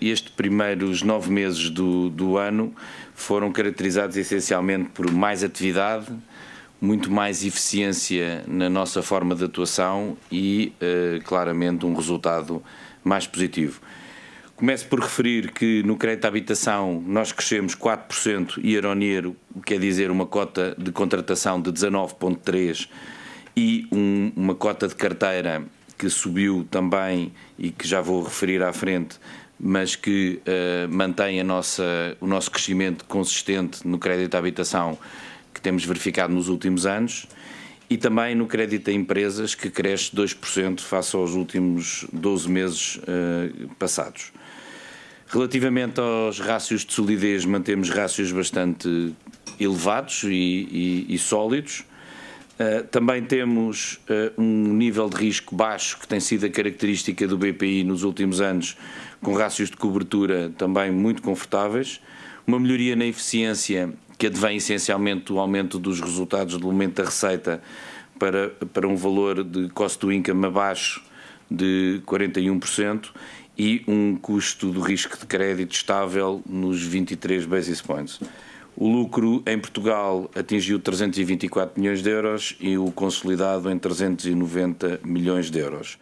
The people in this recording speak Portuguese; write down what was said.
Estes primeiros nove meses do, do ano foram caracterizados essencialmente por mais atividade, muito mais eficiência na nossa forma de atuação e, eh, claramente, um resultado mais positivo. Começo por referir que no crédito à habitação nós crescemos 4% e on year, o que quer dizer uma cota de contratação de 19,3% e um, uma cota de carteira que subiu também e que já vou referir à frente mas que uh, mantém a nossa, o nosso crescimento consistente no crédito à habitação que temos verificado nos últimos anos e também no crédito a empresas que cresce 2% face aos últimos 12 meses uh, passados. Relativamente aos rácios de solidez, mantemos rácios bastante elevados e, e, e sólidos. Eh, também temos uh, um nível de risco baixo, que tem sido a característica do BPI nos últimos anos, com rácios de cobertura também muito confortáveis. Uma melhoria na eficiência, que advém essencialmente do aumento dos resultados, do aumento da receita para, para um valor de cost to income abaixo de 41% e um custo do risco de crédito estável nos 23 basis points. O lucro em Portugal atingiu 324 milhões de euros e o consolidado em 390 milhões de euros.